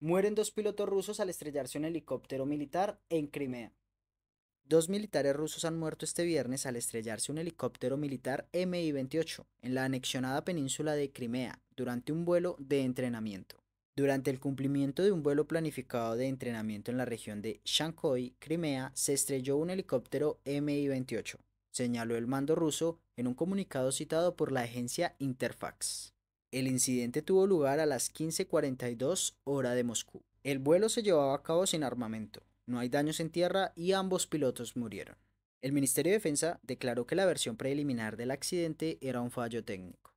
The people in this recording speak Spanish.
Mueren dos pilotos rusos al estrellarse un helicóptero militar en Crimea. Dos militares rusos han muerto este viernes al estrellarse un helicóptero militar Mi-28 en la anexionada península de Crimea durante un vuelo de entrenamiento. Durante el cumplimiento de un vuelo planificado de entrenamiento en la región de Shankoy, Crimea, se estrelló un helicóptero Mi-28, señaló el mando ruso en un comunicado citado por la agencia Interfax. El incidente tuvo lugar a las 15:42 hora de Moscú. El vuelo se llevaba a cabo sin armamento, no hay daños en tierra y ambos pilotos murieron. El Ministerio de Defensa declaró que la versión preliminar del accidente era un fallo técnico.